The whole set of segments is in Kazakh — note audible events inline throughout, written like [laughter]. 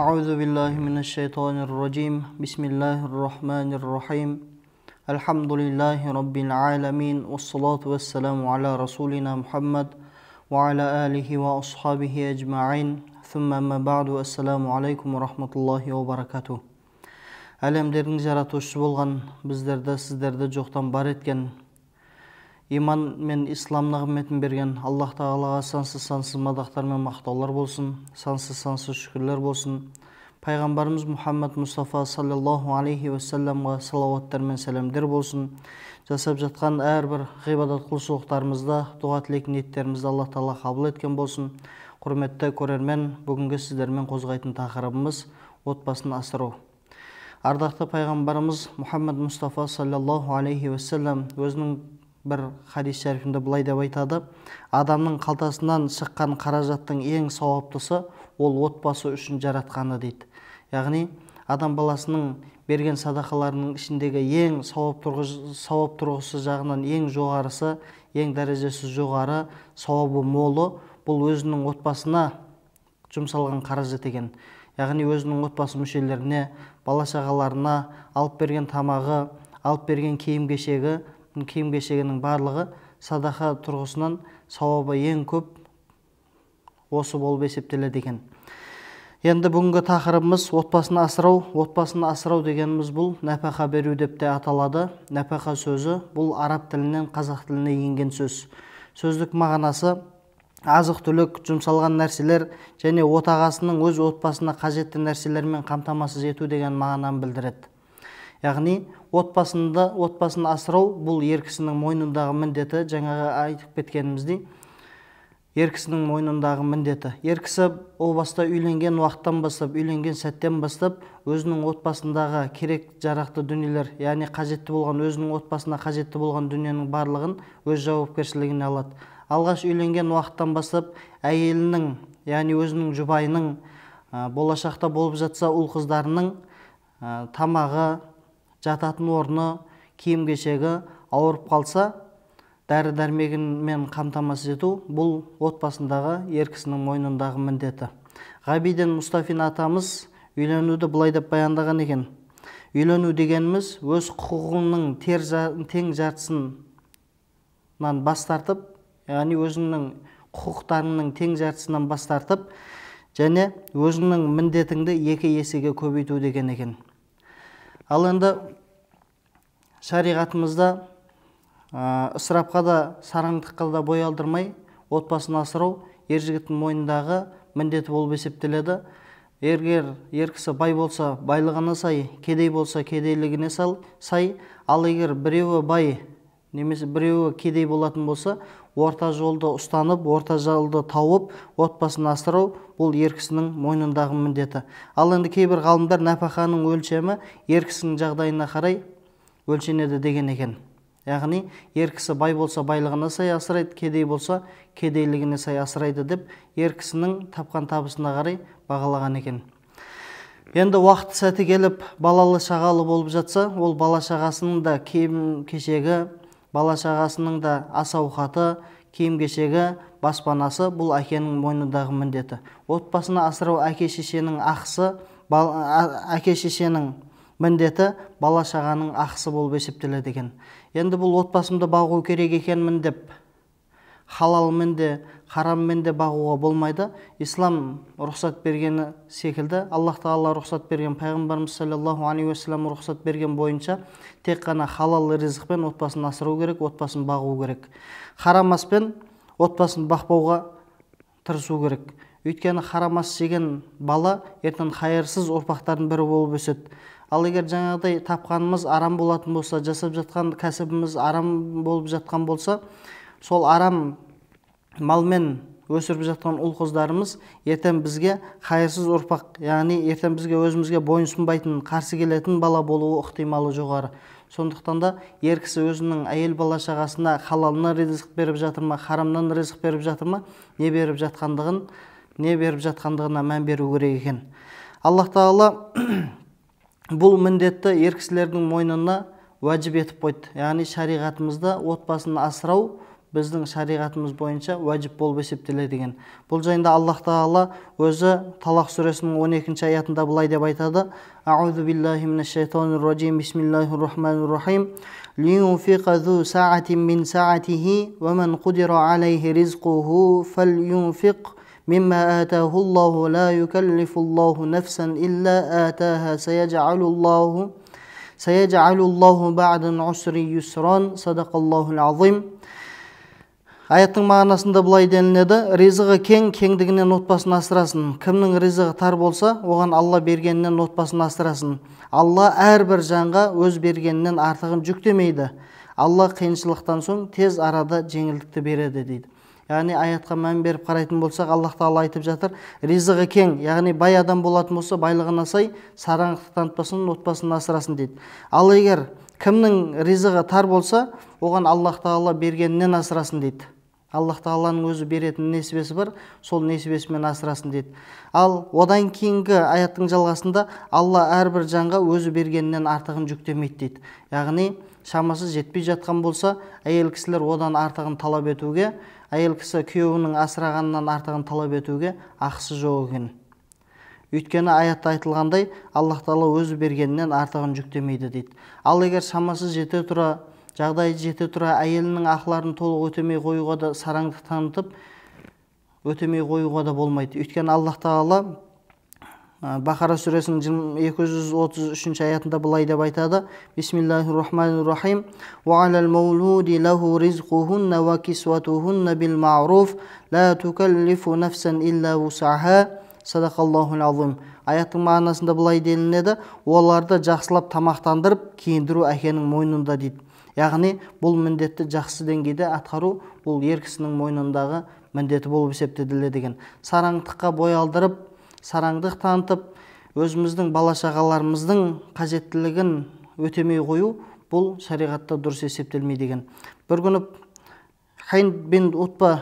أعوذ بالله من الشيطان الرجيم بسم الله الرحمن الرحيم الحمد لله رب العالمين والصلاة والسلام على رسولنا محمد وعلى آله وأصحابه أجمعين ثم أما بعد السلام عليكم ورحمة الله وبركاته әлемдердің жаратушысы болған біздерді сіздерді жоқтан бар еткен иман мен ислам нығметін берген аллах тағалаға сансыз сансыз мадақтар мен мақтаулар болсын сансыз сансыз шүкірлер болсын пайғамбарымыз мұхаммад мұстафа саллаллаху алейхи уассаламға салауаттар мен сәлемдер болсын жасап жатқан әрбір ғибадат құлшылықтарымызда дұға тілек ниеттерімізді алла тағала қабыл еткен болсын құрметті көрермен бүгінгі сіздермен қозғайтын тақырыбымыз отбасын асыру ардақты пайғамбарымыз мұхаммад мұстафа саллаллаху алейхи уассалам өзінің бір хадис шәрифінде былай деп айтады адамның қалтасынан шыққан қаражаттың ең сауаптысы ол отбасы үшін жаратқаны дейді яғни адам баласының берген садақаларының ішіндегі ең сауап, сауап тұрғысы жағынан ең жоғарысы ең дәрежесі жоғары сауабы молы бұл өзінің отбасына жұмсалған қаражат екен яғни өзінің отбасы мүшелеріне бала шағаларына алып берген тамағы алып берген киім кешегі киім кешегінің барлығы садақа тұрғысынан сауабы ең көп осы болып есептеледі екен енді бүгінгі тақырыбымыз отбасын асырау отбасын асырау дегеніміз бұл нәпақа беру деп те аталады нәпақа сөзі бұл араб тілінен қазақ тіліне енген сөз сөздік мағынасы азық түлік жұмсалған нәрселер және отағасының өз отбасына қажетті нәрселермен қамтамасыз ету деген мағынаны білдіреді яғни отбасында отбасын асырау бұл ер кісінің мойнындағы міндеті жаңағы айтып кеткеніміздей ер кісінің мойнындағы міндеті ер кісі о баста үйленген уақыттан бастап үйленген сәттен бастап өзінің отбасындағы керек жарақты дүниелер яғни қажетті болған өзінің отбасына қажетті болған дүниенің барлығын өз жауапкершілігіне алады алғаш үйленген уақыттан бастап әйелінің яғни өзінің жұбайының болашақта болып жатса ұл қыздарының тамағы жататын орны киім кешегі ауырып қалса дәрі дәрмегімен қамтамасыз ету бұл отбасындағы ер кісінің мойнындағы міндеті ғабиден мұстафин атамыз үйленуді былай деп баяндаған екен үйлену дегеніміз өз құқығыңның тер тең жартысынан бас тартып яғни өзіңнің құқықтарыңның тең жартысынан бас тартып және өзіңнің міндетіңді екі есеге көбейту деген екен ал енді шариғатымызда ысырапқа да сараңдыққа да бой алдырмай отбасын асырау ер жігіттің мойнындағы міндеті болып есептеледі егер ер кісі бай болса байлығына сай кедей болса кедейлігіне сал сай ал егер біреуі бай немесе біреуі кедей болатын болса орта жолды ұстанып орта жолды тауып отбасын асырау бұл ер кісінің мойнындағы міндеті ал енді кейбір ғалымдар нәпақаның өлшемі ер кісінің жағдайына қарай өлшенеді деген екен яғни ер кісі бай болса байлығына сай асырайды кедей болса кедейлігіне сай асырайды деп ер кісінің тапқан табысына қарай бағалаған екен енді уақыт сәті келіп балалы шағалы болып жатса ол бала шағасының да кем кешегі бала шағасының да ас ауқаты киім кешегі баспанасы бұл әкенің мойнындағы міндеті отбасыны асырау әке шешенің ақысы әке шешенің міндеті бала шағаның ақысы болып есептеледі екен енді бұл отбасымды бағу керек екенмін деп халалмен де хараммен де бағуға болмайды ислам рұқсат бергені секілді аллах тағала рұқсат берген пайғамбарымыз саллаллаху алейхи уассалам рұқсат берген бойынша тек қана халал ризықпен отбасын асыру керек отбасын бағу керек харам аспен отбасын бақпауға тырысу керек өйткені харам ас жеген бала ертең хайырсыз ұрпақтардың бірі болып өседі ал егер жаңағыдай тапқанымыз арам болатын болса жасап жатқан кәсібіміз арам болып жатқан болса сол арам малмен өсіріп жатқан ұл қыздарымыз ертең бізге қайырсыз ұрпақ яғни ертең бізге өзімізге бойұсынбайтын қарсы келетін бала болуы ықтималы жоғары сондықтан да ер кісі өзінің әйел бала шағасына халалынан ризық беріп жатыр ма харамнан ризық беріп жатыр ма не беріп жатқандығын не беріп жатқандығына мән беру керек екен аллах тағала [clears throat] бұл міндетті ер кісілердің мойнына уәжіп етіп қойды яғни шариғатымызда отбасын асырау біздің шариғатымыз бойынша уәжіп болып есептеледі деген. бұл жайында аллах тағала өзі талақ сүресінің 12 екінші аятында былай деп айтады аузу биллахи мина шайтанир бисмиллахи рахманир рахим лиюнфиқа зу саатин мин саатихи уәмән қудира алейхи ризқуху фәлюнфиқ مما آتاه الله لا يكلف الله نفسا إلا آتاها سيجعل الله سيجعل الله بعد عسر يسرا صدق الله العظيم аяттың мағынасында былай делінеді ризығы кең кеңдігінен отбасын асырасын кімнің ризығы тар болса оған алла бергенінен отбасын асырасын алла әрбір жанға өз бергенінен артығын жүктемейді алла қиыншылықтан соң тез арада жеңілдікті береді дейді яғни аятқа мән беріп қарайтын болсақ аллах тағала айтып жатыр ризығы кең яғни бай адам болатын болса байлығына сай сараңдық танытпасын отбасын асырасын дейді ал егер кімнің ризығы тар болса оған аллах тағала бергенінен асырасын дейді аллах тағаланың өзі беретін несібесі бар сол несібесімен асырасын дейді ал одан кейінгі аяттың жалғасында алла әрбір жанға өзі бергенінен артығын жүктемейді дейді яғни шамасы жетпей жатқан болса әйел кісілер одан артығын талап етуге әйел кісі күйеуінің асырағанынан артығын талап етуге ақысы жоқ екен өйткені аятта айтылғандай аллах тағала өзі бергенінен артығын жүктемейді дейді ал егер шамасы жете тұра жағдайы жете тұра әйелінің ақыларын толық өтемей қоюға да сараңдық танытып өтемей қоюға да болмайды өйткені аллах тағала бақара сүресінің екі жүз отыз үшінші аятында былай деп айтады бисмиллахи рахманир рахим аяттың мағынасында былай делінеді оларды жақсылап тамақтандырып киіндіру әкенің мойнында дейді яғни бұл міндетті жақсы деңгейде атқару бұл ер кісінің мойнындағы міндеті болып есептеледі деген сараңдыққа бой алдырып сараңдық танытып өзіміздің бала шағаларымыздың қажеттілігін өтемей қою бұл шариғатта дұрыс есептелмейді деген бір күні хайн бин утба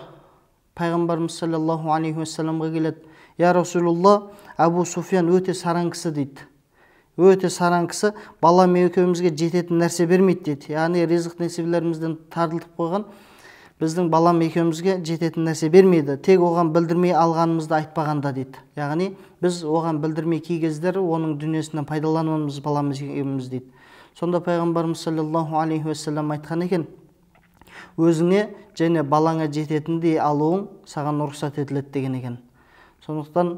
пайғамбарымыз саллаллаху алейхи уассаламға келеді я расулалла әбу суфиян өте сараң кісі дейді өте сараң кісі балам екеумізге жететін нәрсе бермейді дейді яғни ризық несібелерімізден тартылып қойған біздің балам екеумізге жететін нәрсе бермейді тек оған білдірмей алғанымызды айтпағанда дейді яғни біз оған білдірмей кей кездері оның дүниесінен пайдалануымыз баламыз екеуміз дейді сонда пайғамбарымыз саллаллаху алейхи уассалам айтқан екен өзіңе және балаңа жететіндей алуың саған рұқсат етіледі деген екен сондықтан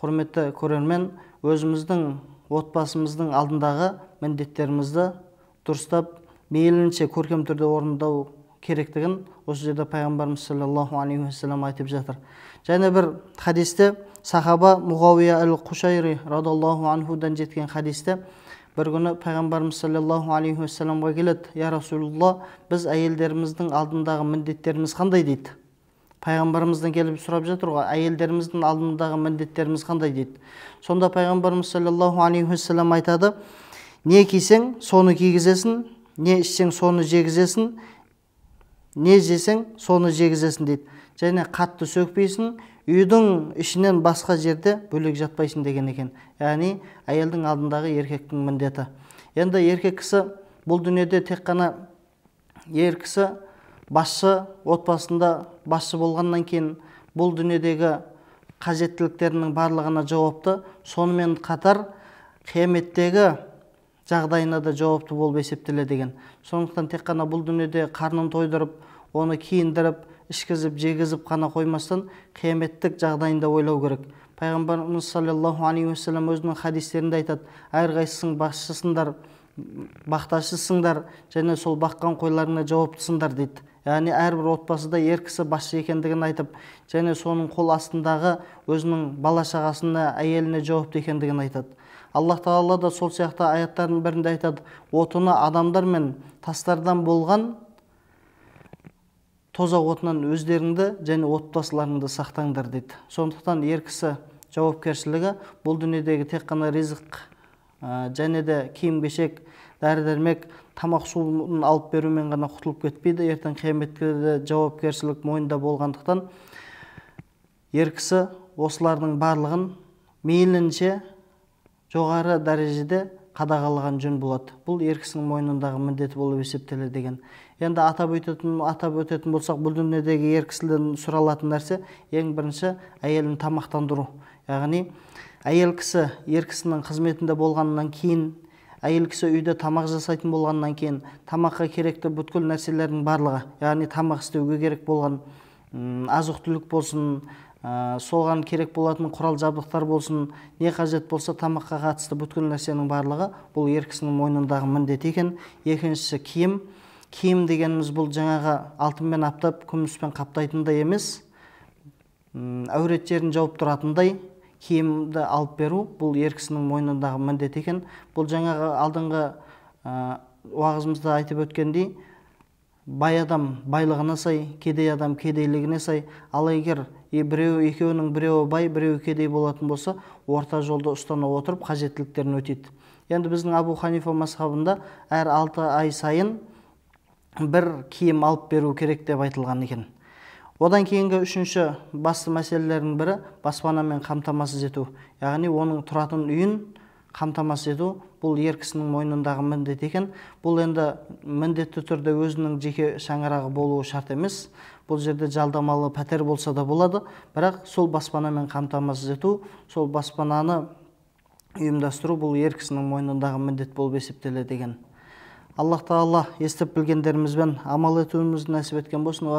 құрметті көрермен өзіміздің отбасымыздың алдындағы міндеттерімізді дұрыстап мейлінше көркем түрде орындау керектігін осы жерде пайғамбарымыз саллаллаху алейхи уассалам айтып жатыр және бір хадисте сахаба мұғауия әл қушайри радиаллаху анхудан жеткен хадисте бір күні пайғамбарымыз саллаллаху алейхи уассаламға келеді я расулалла біз әйелдеріміздің алдындағы міндеттеріміз қандай дейді пайғамбарымыздан келіп сұрап жатыр ғой әйелдеріміздің алдындағы міндеттеріміз қандай дейді сонда пайғамбарымыз саллаллаху алейхи уассалам айтады не кисең соны кигізесің не ішсең соны жегізесің не жесең соны жегізесің дейді және қатты сөкпейсің үйдің ішінен басқа жерде бөлек жатпайсың деген екен яғни әйелдің алдындағы еркектің міндеті енді еркек кісі бұл дүниеде тек қана ер кісі басшы отбасында басшы болғаннан кейін бұл дүниедегі қажеттіліктерінің барлығына жауапты сонымен қатар қияметтегі жағдайына да жауапты болып есептеледі деген сондықтан тек қана бұл дүниеде қарнын тойдырып оны киіндіріп ішкізіп жегізіп қана қоймастан қияметтік жағдайында ойлау керек пайғамбарымыз саллаллаху алейхи уассалам өзінің хадистерінде айтады әрқайсысың басшысыңдар бақташысыңдар және сол баққан қойларыңа жауаптысыңдар дейді яғни әрбір отбасыда ер кісі басшы екендігін айтып және соның қол астындағы өзінің бала шағасына әйеліне жауапты екендігін айтады аллах тағала да сол сияқты аяттардың бірінде айтады отыны адамдар мен тастардан болған тозақ отынан өздеріңді және отбасыларыңды сақтаңдар дейді сондықтан ер кісі жауапкершілігі бұл дүниедегі тек қана ризық және де киім кешек дәрі дәрмек тамақ суын алып берумен ғана құтылып кетпейді ертең қияметке де жауапкершілік мойнында болғандықтан ер кісі осылардың барлығын мейлінше жоғары дәрежеде қадағалаған жөн болады бұл ер кісінің мойнындағы міндеті болып есептеледі деген енді атап өтетін атап өтетін болсақ бұл дүниедегі ер кісіден сұралатын нәрсе ең бірінші әйелін тамақтандыру яғни әйел кісі ер кісінің қызметінде болғаннан кейін әйел кісі үйде тамақ жасайтын болғаннан кейін тамаққа керекті бүткіл нәрселердің барлығы яғни тамақ істеуге керек болған азық түлік болсын ә, соған керек болатын құрал жабдықтар болсын не қажет болса тамаққа қатысты бүткіл нәрсенің барлығы бұл ер кісінің мойнындағы міндет екен екіншісі киім киім дегеніміз бұл жаңағы алтынмен аптап күміспен қаптайтындай емес әурет жерін жауып тұратындай киімді алып беру бұл ер кісінің мойнындағы міндет екен бұл жаңағы алдыңғы ә, уағызымызда айтып өткендей бай адам байлығына сай кедей адам кедейлігіне сай ал егер біреу екеуінің біреуі бай біреуі кедей болатын болса орта жолды ұстана отырып қажеттіліктерін өтейді енді біздің абу ханифа мазхабында әр алты ай сайын бір киім алып беру керек деп айтылған екен одан кейінгі үшінші басты мәселелердің бірі баспанамен қамтамасыз ету яғни оның тұратын үйін қамтамасыз ету бұл ер кісінің мойнындағы міндет екен бұл енді міндетті түрде өзінің жеке шаңырағы болуы шарт емес бұл жерде жалдамалы пәтер болса да болады бірақ сол баспанамен қамтамасыз ету сол баспананы ұйымдастыру бұл ер кісінің мойнындағы міндет болып есептеледі екен аллах тағала естіп білгендерімізбен амал етуімізді нәсіп еткен болсын